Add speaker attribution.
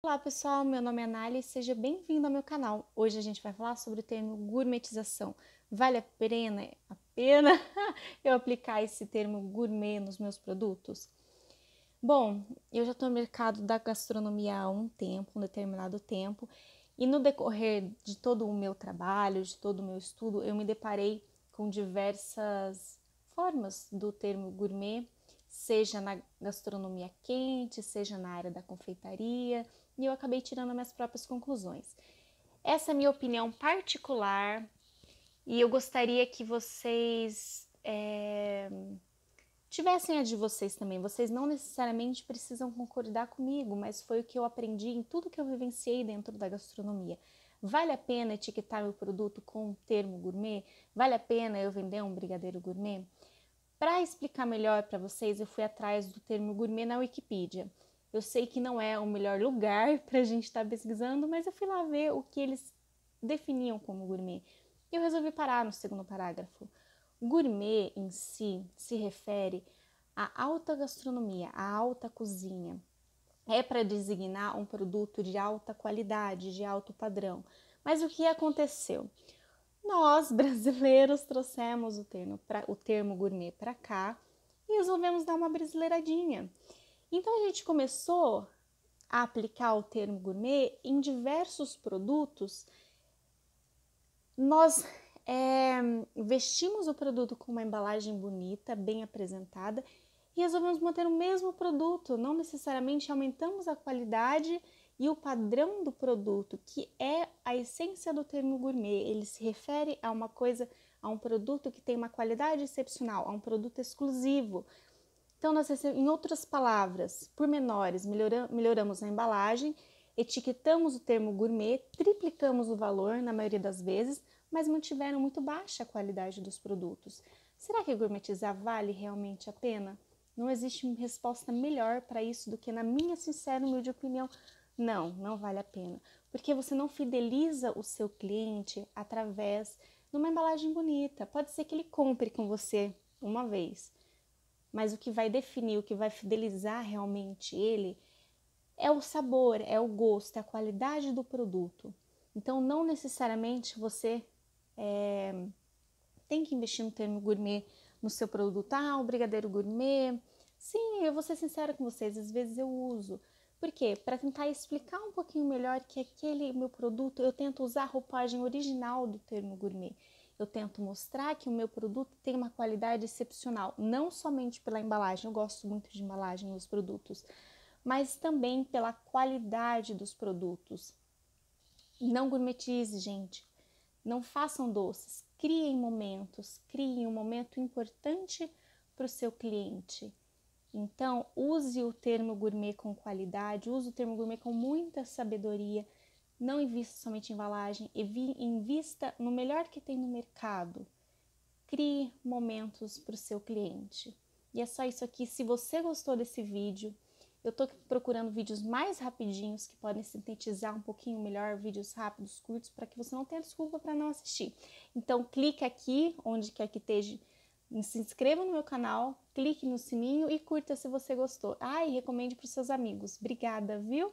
Speaker 1: Olá pessoal, meu nome é Nali e seja bem-vindo ao meu canal. Hoje a gente vai falar sobre o termo gourmetização. Vale a pena, a pena eu aplicar esse termo gourmet nos meus produtos? Bom, eu já estou no mercado da gastronomia há um tempo, um determinado tempo, e no decorrer de todo o meu trabalho, de todo o meu estudo, eu me deparei com diversas formas do termo gourmet seja na gastronomia quente, seja na área da confeitaria, e eu acabei tirando minhas próprias conclusões. Essa é a minha opinião particular e eu gostaria que vocês é, tivessem a de vocês também. Vocês não necessariamente precisam concordar comigo, mas foi o que eu aprendi em tudo que eu vivenciei dentro da gastronomia. Vale a pena etiquetar meu produto com um termo gourmet? Vale a pena eu vender um brigadeiro gourmet? Para explicar melhor para vocês, eu fui atrás do termo gourmet na Wikipedia. Eu sei que não é o melhor lugar para a gente estar tá pesquisando, mas eu fui lá ver o que eles definiam como gourmet. E eu resolvi parar no segundo parágrafo. Gourmet em si se refere à alta gastronomia, à alta cozinha. É para designar um produto de alta qualidade, de alto padrão. Mas o que aconteceu? Nós, brasileiros, trouxemos o termo, pra, o termo gourmet para cá e resolvemos dar uma brasileiradinha. Então a gente começou a aplicar o termo gourmet em diversos produtos. Nós é, vestimos o produto com uma embalagem bonita, bem apresentada e resolvemos manter o mesmo produto, não necessariamente aumentamos a qualidade e o padrão do produto, que é a essência do termo gourmet. Ele se refere a uma coisa, a um produto que tem uma qualidade excepcional, a um produto exclusivo. Então, nós em outras palavras, por menores, melhoramos a embalagem, etiquetamos o termo gourmet, triplicamos o valor na maioria das vezes, mas mantiveram muito baixa a qualidade dos produtos. Será que gourmetizar vale realmente a pena? Não existe resposta melhor para isso do que, na minha sincera e humilde opinião, não, não vale a pena, porque você não fideliza o seu cliente através de uma embalagem bonita. Pode ser que ele compre com você uma vez, mas o que vai definir, o que vai fidelizar realmente ele é o sabor, é o gosto, é a qualidade do produto. Então, não necessariamente você é, tem que investir no termo gourmet no seu produto. Ah, o brigadeiro gourmet. Sim, eu vou ser sincera com vocês, às vezes eu uso, por quê? Para tentar explicar um pouquinho melhor que aquele meu produto, eu tento usar a roupagem original do termo gourmet. Eu tento mostrar que o meu produto tem uma qualidade excepcional, não somente pela embalagem, eu gosto muito de embalagem nos produtos, mas também pela qualidade dos produtos. Não gourmetize, gente. Não façam doces. Criem momentos. Criem um momento importante para o seu cliente. Então, use o termo gourmet com qualidade, use o termo gourmet com muita sabedoria. Não invista somente em embalagem, invista no melhor que tem no mercado. Crie momentos para o seu cliente. E é só isso aqui. Se você gostou desse vídeo, eu estou procurando vídeos mais rapidinhos que podem sintetizar um pouquinho melhor, vídeos rápidos, curtos, para que você não tenha desculpa para não assistir. Então, clique aqui, onde quer que esteja se inscreva no meu canal, clique no sininho e curta se você gostou. Ah, e recomende para os seus amigos. Obrigada, viu?